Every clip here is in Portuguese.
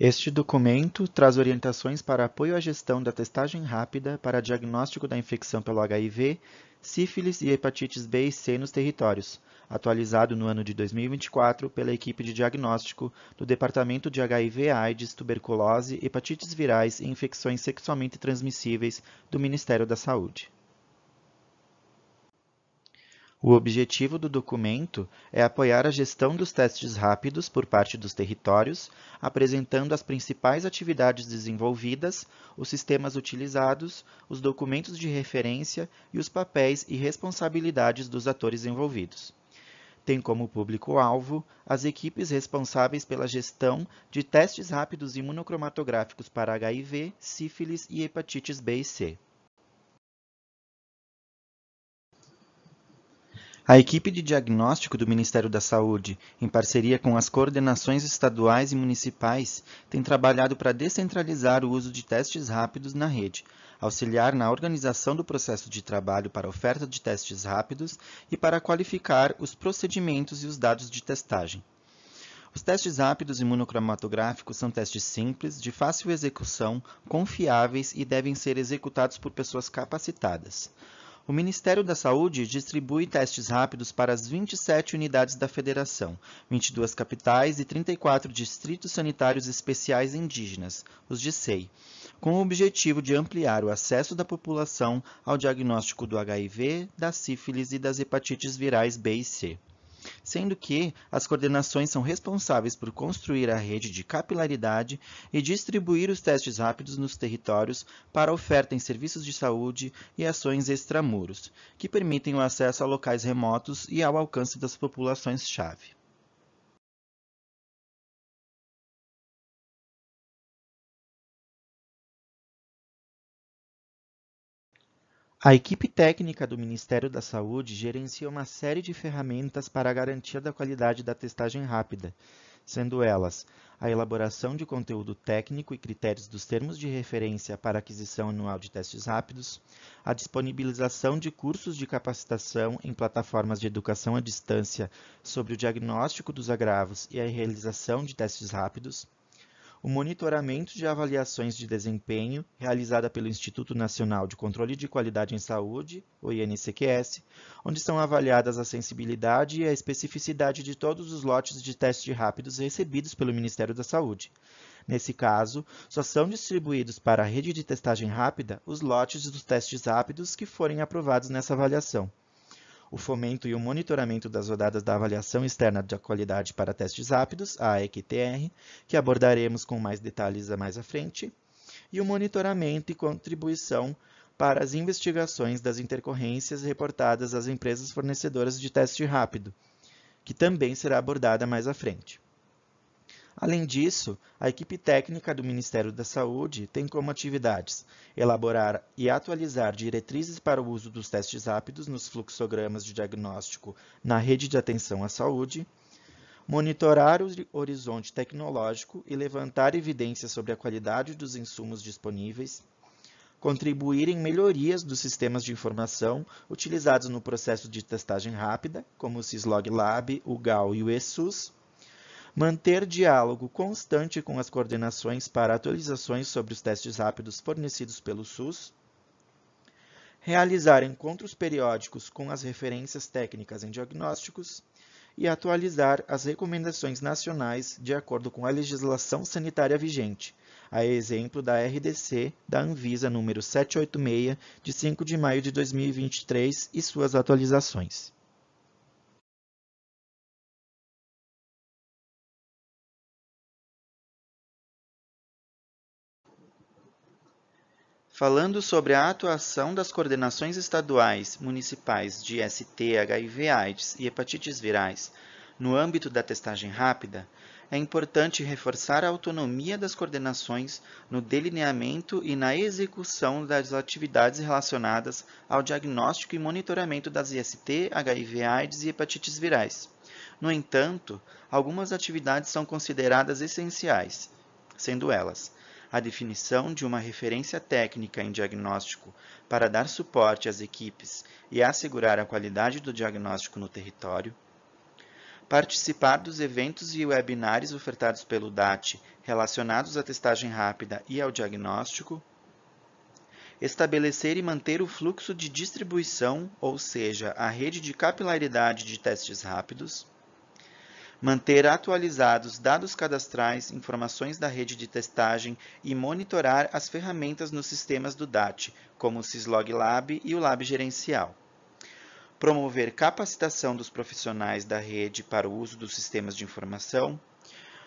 Este documento traz orientações para apoio à gestão da testagem rápida para diagnóstico da infecção pelo HIV, sífilis e hepatites B e C nos territórios, atualizado no ano de 2024 pela equipe de diagnóstico do Departamento de HIV, AIDS, Tuberculose, Hepatites Virais e Infecções Sexualmente Transmissíveis do Ministério da Saúde. O objetivo do documento é apoiar a gestão dos testes rápidos por parte dos territórios, apresentando as principais atividades desenvolvidas, os sistemas utilizados, os documentos de referência e os papéis e responsabilidades dos atores envolvidos. Tem como público-alvo as equipes responsáveis pela gestão de testes rápidos imunocromatográficos para HIV, sífilis e hepatites B e C. A equipe de diagnóstico do Ministério da Saúde, em parceria com as coordenações estaduais e municipais, tem trabalhado para descentralizar o uso de testes rápidos na rede, auxiliar na organização do processo de trabalho para oferta de testes rápidos e para qualificar os procedimentos e os dados de testagem. Os testes rápidos imunocromatográficos são testes simples, de fácil execução, confiáveis e devem ser executados por pessoas capacitadas. O Ministério da Saúde distribui testes rápidos para as 27 unidades da Federação, 22 capitais e 34 distritos sanitários especiais indígenas, os Dsei), com o objetivo de ampliar o acesso da população ao diagnóstico do HIV, da sífilis e das hepatites virais B e C sendo que as coordenações são responsáveis por construir a rede de capilaridade e distribuir os testes rápidos nos territórios para oferta em serviços de saúde e ações extramuros, que permitem o acesso a locais remotos e ao alcance das populações-chave. A equipe técnica do Ministério da Saúde gerencia uma série de ferramentas para a garantia da qualidade da testagem rápida, sendo elas a elaboração de conteúdo técnico e critérios dos termos de referência para aquisição anual de testes rápidos, a disponibilização de cursos de capacitação em plataformas de educação à distância sobre o diagnóstico dos agravos e a realização de testes rápidos, o monitoramento de avaliações de desempenho realizada pelo Instituto Nacional de Controle de Qualidade em Saúde, o INCQS, onde são avaliadas a sensibilidade e a especificidade de todos os lotes de testes rápidos recebidos pelo Ministério da Saúde. Nesse caso, só são distribuídos para a rede de testagem rápida os lotes dos testes rápidos que forem aprovados nessa avaliação o fomento e o monitoramento das rodadas da avaliação externa de qualidade para testes rápidos, a EQTR, que abordaremos com mais detalhes mais à frente, e o monitoramento e contribuição para as investigações das intercorrências reportadas às empresas fornecedoras de teste rápido, que também será abordada mais à frente. Além disso, a equipe técnica do Ministério da Saúde tem como atividades elaborar e atualizar diretrizes para o uso dos testes rápidos nos fluxogramas de diagnóstico na rede de atenção à saúde, monitorar o horizonte tecnológico e levantar evidências sobre a qualidade dos insumos disponíveis, contribuir em melhorias dos sistemas de informação utilizados no processo de testagem rápida, como o Syslog Lab, o GAL e o ESUS, manter diálogo constante com as coordenações para atualizações sobre os testes rápidos fornecidos pelo SUS, realizar encontros periódicos com as referências técnicas em diagnósticos e atualizar as recomendações nacionais de acordo com a legislação sanitária vigente, a exemplo da RDC da Anvisa número 786 de 5 de maio de 2023 e suas atualizações. falando sobre a atuação das coordenações estaduais, municipais de ST, HIV, AIDS e hepatites virais no âmbito da testagem rápida, é importante reforçar a autonomia das coordenações no delineamento e na execução das atividades relacionadas ao diagnóstico e monitoramento das IST, HIV, AIDS e hepatites virais. No entanto, algumas atividades são consideradas essenciais, sendo elas a definição de uma referência técnica em diagnóstico para dar suporte às equipes e assegurar a qualidade do diagnóstico no território, participar dos eventos e webinários ofertados pelo DAT relacionados à testagem rápida e ao diagnóstico, estabelecer e manter o fluxo de distribuição, ou seja, a rede de capilaridade de testes rápidos, manter atualizados dados cadastrais, informações da rede de testagem e monitorar as ferramentas nos sistemas do DAT, como o Syslog Lab e o Lab Gerencial. Promover capacitação dos profissionais da rede para o uso dos sistemas de informação,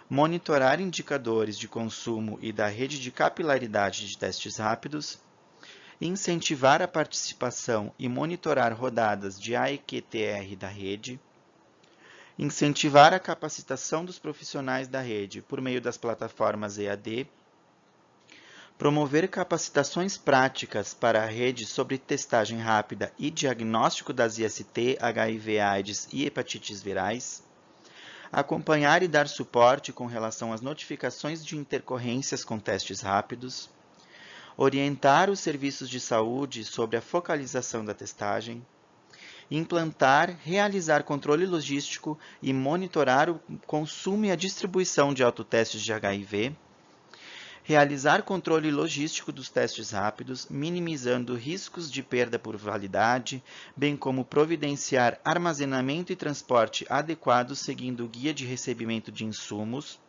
monitorar indicadores de consumo e da rede de capilaridade de testes rápidos, incentivar a participação e monitorar rodadas de AEQTR da rede, incentivar a capacitação dos profissionais da rede por meio das plataformas EAD, promover capacitações práticas para a rede sobre testagem rápida e diagnóstico das IST, HIV, AIDS e hepatites virais, acompanhar e dar suporte com relação às notificações de intercorrências com testes rápidos, orientar os serviços de saúde sobre a focalização da testagem, implantar, realizar controle logístico e monitorar o consumo e a distribuição de autotestes de HIV, realizar controle logístico dos testes rápidos, minimizando riscos de perda por validade, bem como providenciar armazenamento e transporte adequados seguindo o guia de recebimento de insumos.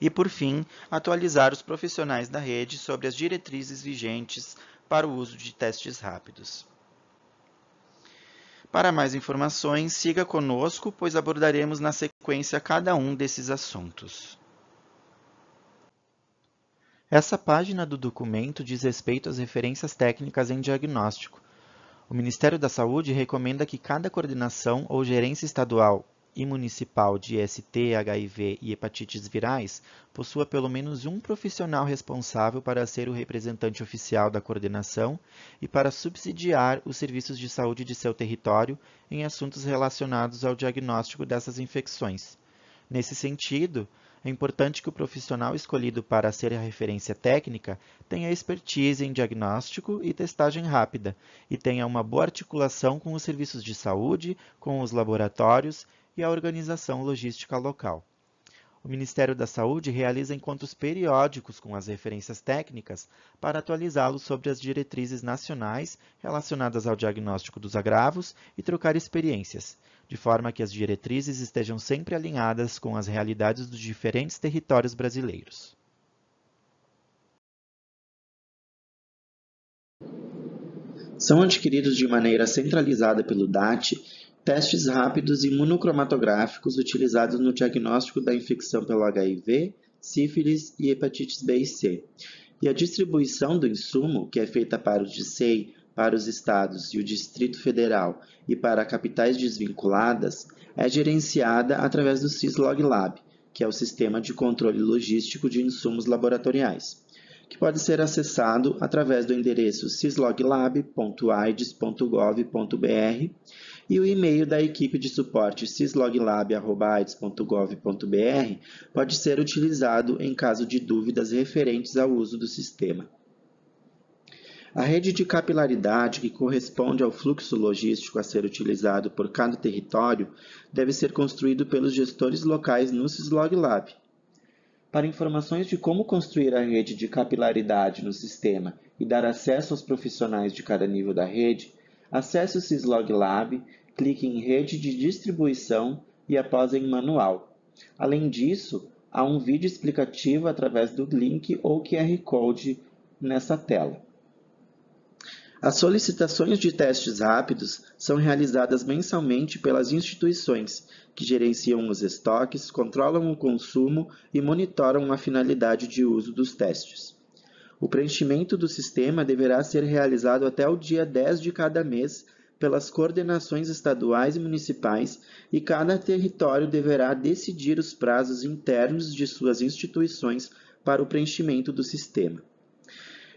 E, por fim, atualizar os profissionais da rede sobre as diretrizes vigentes para o uso de testes rápidos. Para mais informações, siga conosco, pois abordaremos na sequência cada um desses assuntos. Essa página do documento diz respeito às referências técnicas em diagnóstico. O Ministério da Saúde recomenda que cada coordenação ou gerência estadual e municipal de ST, HIV e hepatites virais possua pelo menos um profissional responsável para ser o representante oficial da coordenação e para subsidiar os serviços de saúde de seu território em assuntos relacionados ao diagnóstico dessas infecções. Nesse sentido, é importante que o profissional escolhido para ser a referência técnica tenha expertise em diagnóstico e testagem rápida e tenha uma boa articulação com os serviços de saúde, com os laboratórios e a organização logística local. O Ministério da Saúde realiza encontros periódicos com as referências técnicas para atualizá-los sobre as diretrizes nacionais relacionadas ao diagnóstico dos agravos e trocar experiências, de forma que as diretrizes estejam sempre alinhadas com as realidades dos diferentes territórios brasileiros. São adquiridos de maneira centralizada pelo DAT testes rápidos imunocromatográficos utilizados no diagnóstico da infecção pelo HIV, sífilis e hepatite B e C. E a distribuição do insumo, que é feita para o DICEI, para os estados e o Distrito Federal e para capitais desvinculadas, é gerenciada através do SISLOG Lab, que é o Sistema de Controle Logístico de Insumos Laboratoriais, que pode ser acessado através do endereço sysloglab.aids.gov.br e o e-mail da equipe de suporte sysloglab.gov.br pode ser utilizado em caso de dúvidas referentes ao uso do sistema. A rede de capilaridade, que corresponde ao fluxo logístico a ser utilizado por cada território, deve ser construído pelos gestores locais no SysLogLab. Para informações de como construir a rede de capilaridade no sistema e dar acesso aos profissionais de cada nível da rede, Acesse o Syslog Lab, clique em Rede de Distribuição e após em Manual. Além disso, há um vídeo explicativo através do link ou QR Code nessa tela. As solicitações de testes rápidos são realizadas mensalmente pelas instituições, que gerenciam os estoques, controlam o consumo e monitoram a finalidade de uso dos testes. O preenchimento do sistema deverá ser realizado até o dia 10 de cada mês pelas coordenações estaduais e municipais e cada território deverá decidir os prazos internos de suas instituições para o preenchimento do sistema.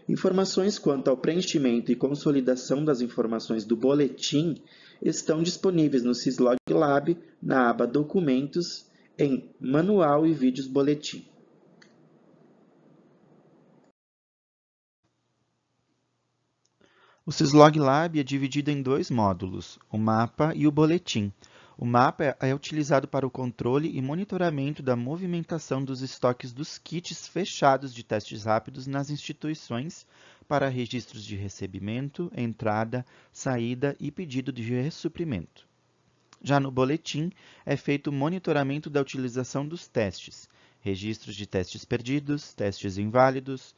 Informações quanto ao preenchimento e consolidação das informações do boletim estão disponíveis no Syslog Lab na aba Documentos em Manual e Vídeos Boletim. O Syslog Lab é dividido em dois módulos, o mapa e o boletim. O mapa é utilizado para o controle e monitoramento da movimentação dos estoques dos kits fechados de testes rápidos nas instituições para registros de recebimento, entrada, saída e pedido de ressuprimento. Já no boletim, é feito o monitoramento da utilização dos testes, registros de testes perdidos, testes inválidos,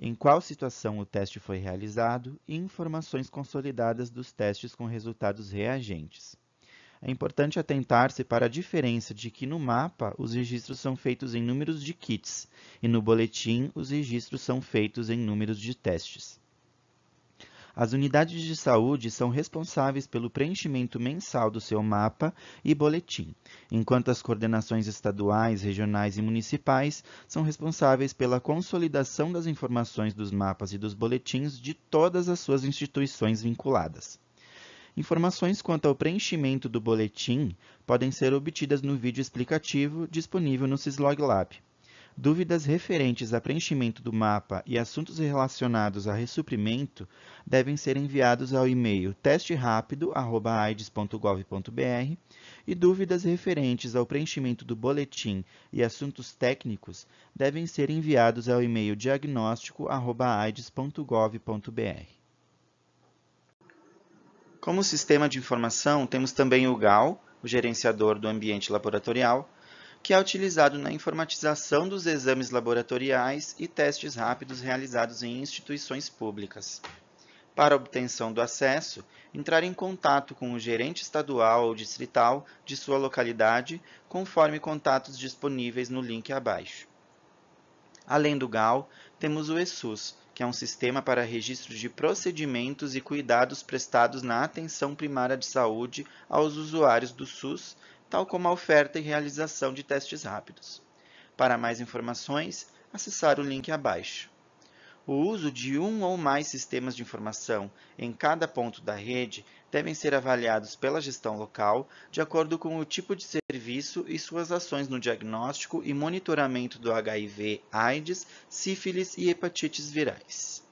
em qual situação o teste foi realizado e informações consolidadas dos testes com resultados reagentes. É importante atentar-se para a diferença de que no mapa os registros são feitos em números de kits e no boletim os registros são feitos em números de testes. As unidades de saúde são responsáveis pelo preenchimento mensal do seu mapa e boletim, enquanto as coordenações estaduais, regionais e municipais são responsáveis pela consolidação das informações dos mapas e dos boletins de todas as suas instituições vinculadas. Informações quanto ao preenchimento do boletim podem ser obtidas no vídeo explicativo disponível no Syslog Lab. Dúvidas referentes a preenchimento do mapa e assuntos relacionados a ressuprimento devem ser enviados ao e-mail testerapido.aides.gov.br e dúvidas referentes ao preenchimento do boletim e assuntos técnicos devem ser enviados ao e-mail diagnóstico.aides.gov.br. Como sistema de informação, temos também o GAL, o Gerenciador do Ambiente Laboratorial, que é utilizado na informatização dos exames laboratoriais e testes rápidos realizados em instituições públicas. Para obtenção do acesso, entrar em contato com o gerente estadual ou distrital de sua localidade, conforme contatos disponíveis no link abaixo. Além do GAL, temos o ESUS, que é um sistema para registro de procedimentos e cuidados prestados na atenção primária de saúde aos usuários do SUS tal como a oferta e realização de testes rápidos. Para mais informações, acessar o link abaixo. O uso de um ou mais sistemas de informação em cada ponto da rede devem ser avaliados pela gestão local de acordo com o tipo de serviço e suas ações no diagnóstico e monitoramento do HIV, AIDS, sífilis e hepatites virais.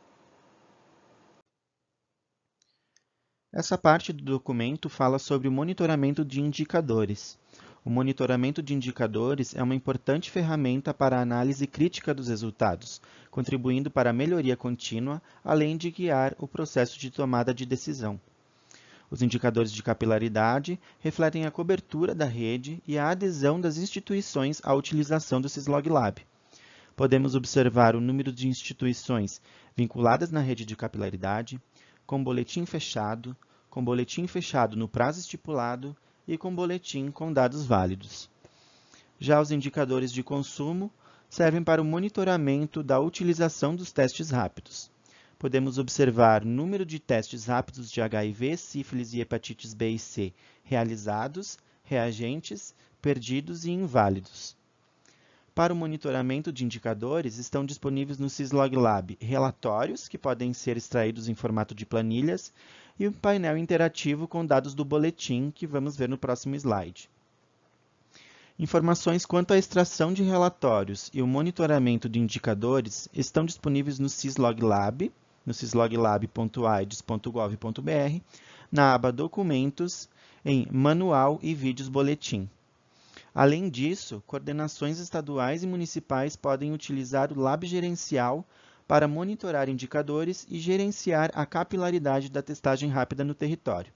Essa parte do documento fala sobre o monitoramento de indicadores. O monitoramento de indicadores é uma importante ferramenta para a análise crítica dos resultados, contribuindo para a melhoria contínua, além de guiar o processo de tomada de decisão. Os indicadores de capilaridade refletem a cobertura da rede e a adesão das instituições à utilização do SysLogLab. Podemos observar o número de instituições vinculadas na rede de capilaridade, com boletim fechado, com boletim fechado no prazo estipulado e com boletim com dados válidos. Já os indicadores de consumo servem para o monitoramento da utilização dos testes rápidos. Podemos observar número de testes rápidos de HIV, sífilis e hepatites B e C realizados, reagentes, perdidos e inválidos. Para o monitoramento de indicadores, estão disponíveis no Syslog Lab relatórios, que podem ser extraídos em formato de planilhas, e um painel interativo com dados do boletim que vamos ver no próximo slide. Informações quanto à extração de relatórios e o monitoramento de indicadores estão disponíveis no Syslog Lab, no sysloglab.ides.gov.br, na aba Documentos, em Manual e Vídeos Boletim. Além disso, coordenações estaduais e municipais podem utilizar o Lab Gerencial para monitorar indicadores e gerenciar a capilaridade da testagem rápida no território.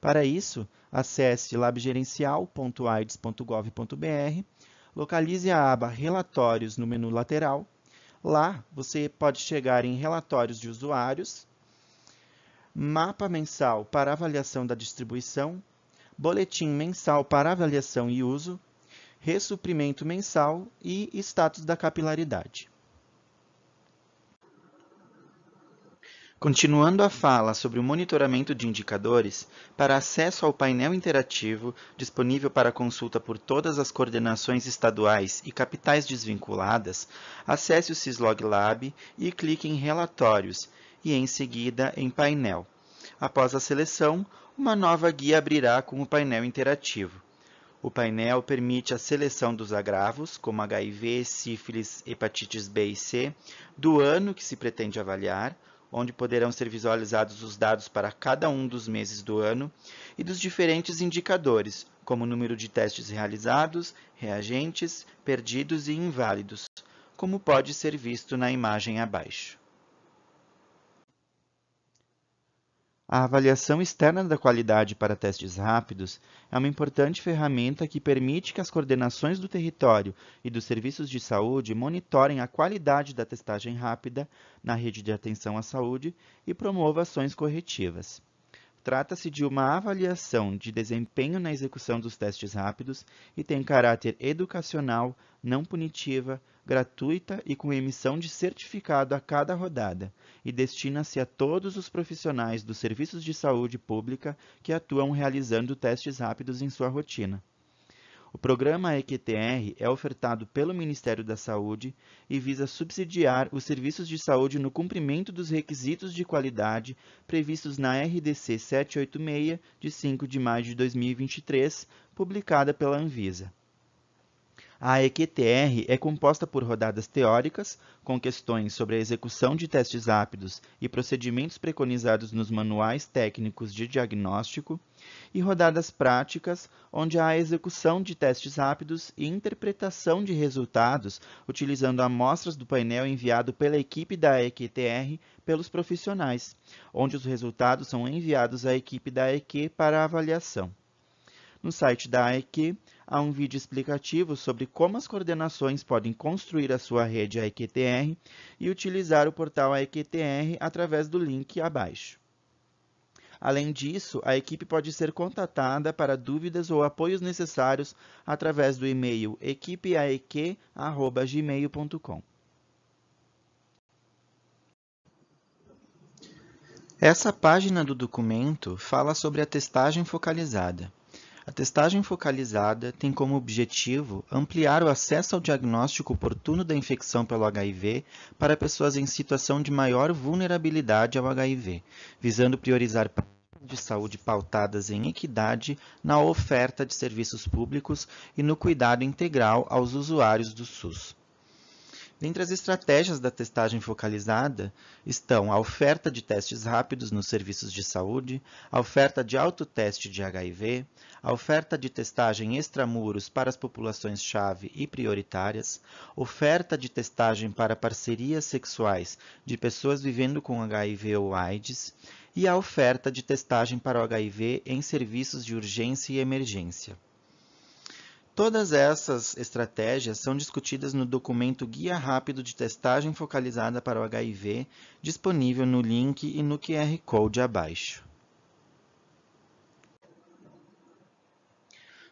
Para isso, acesse labgerencial.aids.gov.br, localize a aba Relatórios no menu lateral. Lá, você pode chegar em Relatórios de Usuários, Mapa mensal para avaliação da distribuição, Boletim mensal para avaliação e uso, Ressuprimento mensal e Status da capilaridade. Continuando a fala sobre o monitoramento de indicadores, para acesso ao painel interativo, disponível para consulta por todas as coordenações estaduais e capitais desvinculadas, acesse o Syslog Lab e clique em Relatórios e, em seguida, em Painel. Após a seleção, uma nova guia abrirá com o painel interativo. O painel permite a seleção dos agravos, como HIV, sífilis, hepatites B e C, do ano que se pretende avaliar, onde poderão ser visualizados os dados para cada um dos meses do ano e dos diferentes indicadores, como o número de testes realizados, reagentes, perdidos e inválidos, como pode ser visto na imagem abaixo. A avaliação externa da qualidade para testes rápidos é uma importante ferramenta que permite que as coordenações do território e dos serviços de saúde monitorem a qualidade da testagem rápida na rede de atenção à saúde e promova ações corretivas. Trata-se de uma avaliação de desempenho na execução dos testes rápidos e tem caráter educacional, não punitiva, gratuita e com emissão de certificado a cada rodada, e destina-se a todos os profissionais dos serviços de saúde pública que atuam realizando testes rápidos em sua rotina. O programa EQTR é ofertado pelo Ministério da Saúde e visa subsidiar os serviços de saúde no cumprimento dos requisitos de qualidade previstos na RDC 786, de 5 de maio de 2023, publicada pela Anvisa. A EQTR é composta por rodadas teóricas, com questões sobre a execução de testes rápidos e procedimentos preconizados nos manuais técnicos de diagnóstico, e rodadas práticas, onde há a execução de testes rápidos e interpretação de resultados utilizando amostras do painel enviado pela equipe da EQTR pelos profissionais, onde os resultados são enviados à equipe da EQ para avaliação. No site da AEQ, há um vídeo explicativo sobre como as coordenações podem construir a sua rede AEQTR e utilizar o portal AEQTR através do link abaixo. Além disso, a equipe pode ser contatada para dúvidas ou apoios necessários através do e-mail equipeaeq.gmail.com. Essa página do documento fala sobre a testagem focalizada. A testagem focalizada tem como objetivo ampliar o acesso ao diagnóstico oportuno da infecção pelo HIV para pessoas em situação de maior vulnerabilidade ao HIV, visando priorizar de saúde pautadas em equidade na oferta de serviços públicos e no cuidado integral aos usuários do SUS. Dentre as estratégias da testagem focalizada estão a oferta de testes rápidos nos serviços de saúde, a oferta de autoteste de HIV, a oferta de testagem extramuros para as populações-chave e prioritárias, oferta de testagem para parcerias sexuais de pessoas vivendo com HIV ou AIDS e a oferta de testagem para o HIV em serviços de urgência e emergência. Todas essas estratégias são discutidas no documento Guia Rápido de Testagem Focalizada para o HIV, disponível no link e no QR Code abaixo.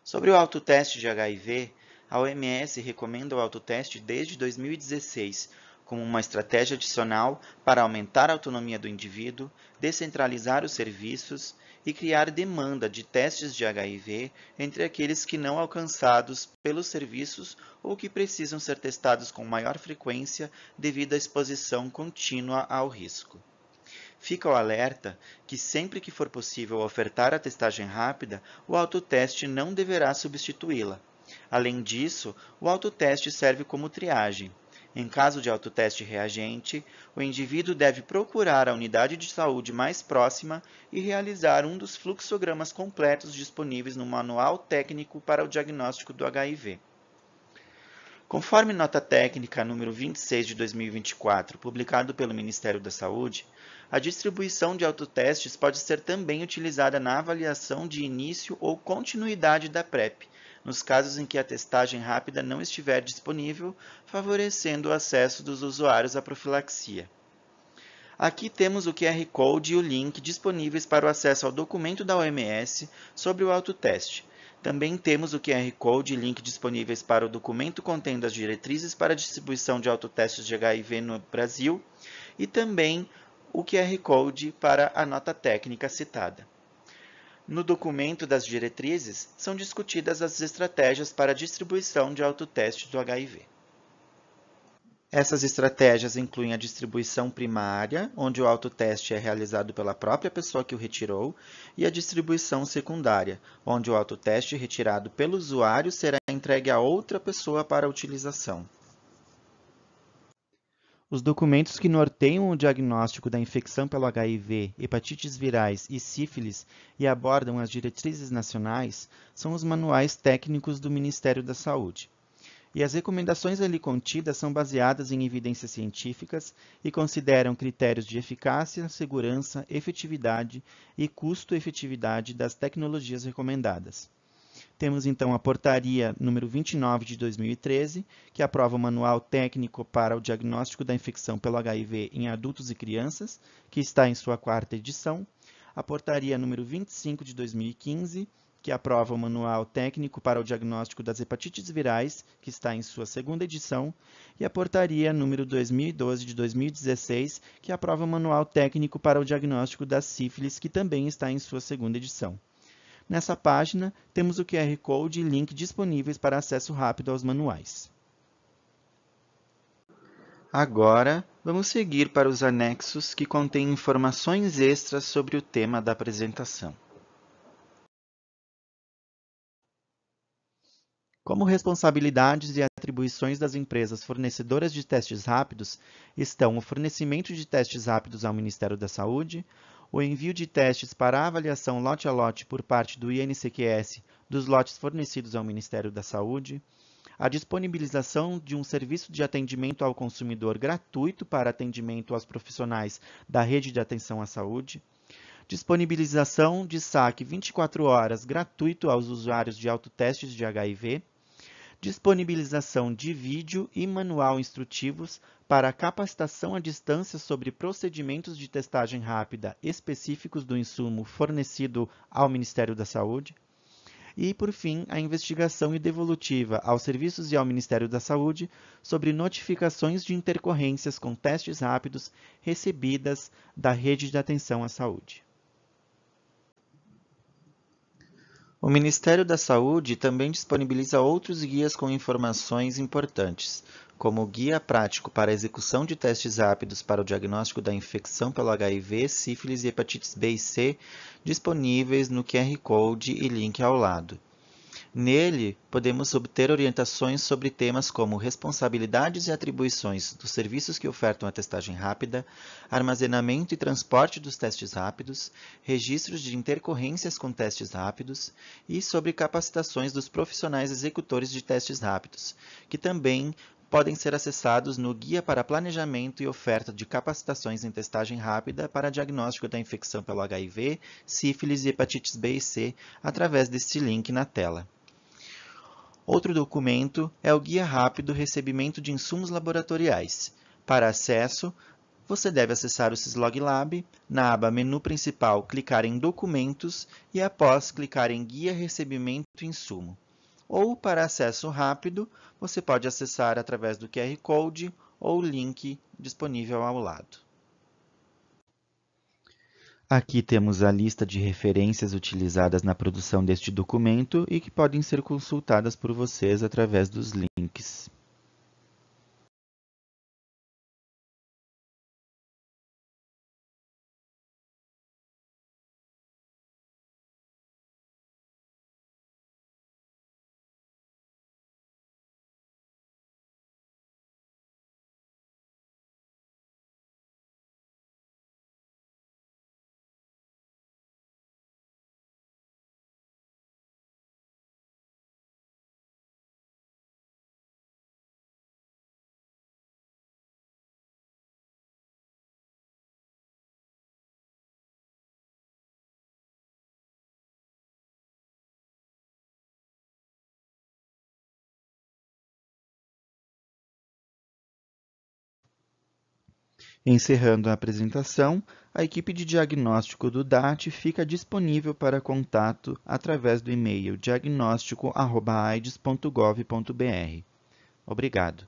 Sobre o autoteste de HIV, a OMS recomenda o autoteste desde 2016 como uma estratégia adicional para aumentar a autonomia do indivíduo, descentralizar os serviços e criar demanda de testes de HIV entre aqueles que não alcançados pelos serviços ou que precisam ser testados com maior frequência devido à exposição contínua ao risco. Fica o alerta que sempre que for possível ofertar a testagem rápida, o autoteste não deverá substituí-la. Além disso, o autoteste serve como triagem. Em caso de autoteste reagente, o indivíduo deve procurar a unidade de saúde mais próxima e realizar um dos fluxogramas completos disponíveis no Manual Técnico para o Diagnóstico do HIV. Conforme nota técnica número 26 de 2024, publicado pelo Ministério da Saúde, a distribuição de autotestes pode ser também utilizada na avaliação de início ou continuidade da PrEP, nos casos em que a testagem rápida não estiver disponível, favorecendo o acesso dos usuários à profilaxia. Aqui temos o QR Code e o link disponíveis para o acesso ao documento da OMS sobre o autoteste. Também temos o QR Code e link disponíveis para o documento contendo as diretrizes para a distribuição de autotestes de HIV no Brasil e também o QR Code para a nota técnica citada. No documento das diretrizes, são discutidas as estratégias para a distribuição de autoteste do HIV. Essas estratégias incluem a distribuição primária, onde o autoteste é realizado pela própria pessoa que o retirou, e a distribuição secundária, onde o autoteste retirado pelo usuário será entregue a outra pessoa para utilização. Os documentos que norteiam o diagnóstico da infecção pelo HIV, hepatites virais e sífilis e abordam as diretrizes nacionais são os manuais técnicos do Ministério da Saúde. E as recomendações ali contidas são baseadas em evidências científicas e consideram critérios de eficácia, segurança, efetividade e custo-efetividade das tecnologias recomendadas. Temos então a portaria número 29 de 2013, que aprova o manual técnico para o diagnóstico da infecção pelo HIV em adultos e crianças, que está em sua quarta edição. A portaria número 25 de 2015, que aprova o manual técnico para o diagnóstico das hepatites virais, que está em sua segunda edição, e a portaria número 2012 de 2016, que aprova o manual técnico para o diagnóstico da sífilis, que também está em sua segunda edição. Nessa página, temos o QR Code e link disponíveis para acesso rápido aos manuais. Agora, vamos seguir para os anexos que contêm informações extras sobre o tema da apresentação. Como responsabilidades e atribuições das empresas fornecedoras de testes rápidos estão o fornecimento de testes rápidos ao Ministério da Saúde, o envio de testes para avaliação lote a lote por parte do INCQS dos lotes fornecidos ao Ministério da Saúde, a disponibilização de um serviço de atendimento ao consumidor gratuito para atendimento aos profissionais da rede de atenção à saúde, disponibilização de saque 24 horas gratuito aos usuários de autotestes de HIV, disponibilização de vídeo e manual instrutivos para capacitação à distância sobre procedimentos de testagem rápida específicos do insumo fornecido ao Ministério da Saúde, e, por fim, a investigação e devolutiva aos serviços e ao Ministério da Saúde sobre notificações de intercorrências com testes rápidos recebidas da rede de atenção à saúde. O Ministério da Saúde também disponibiliza outros guias com informações importantes, como o Guia Prático para a Execução de Testes Rápidos para o Diagnóstico da Infecção pelo HIV, Sífilis e Hepatites B e C, disponíveis no QR Code e link ao lado. Nele, podemos obter orientações sobre temas como responsabilidades e atribuições dos serviços que ofertam a testagem rápida, armazenamento e transporte dos testes rápidos, registros de intercorrências com testes rápidos e sobre capacitações dos profissionais executores de testes rápidos, que também podem ser acessados no Guia para Planejamento e Oferta de Capacitações em Testagem Rápida para Diagnóstico da Infecção pelo HIV, Sífilis e Hepatites B e C, através deste link na tela. Outro documento é o Guia Rápido Recebimento de Insumos Laboratoriais. Para acesso, você deve acessar o Syslog Lab, na aba Menu Principal, clicar em Documentos e após clicar em Guia Recebimento Insumo. Ou, para acesso rápido, você pode acessar através do QR Code ou link disponível ao lado. Aqui temos a lista de referências utilizadas na produção deste documento e que podem ser consultadas por vocês através dos links. Encerrando a apresentação, a equipe de diagnóstico do DAT fica disponível para contato através do e-mail diagnóstico.aids.gov.br. Obrigado.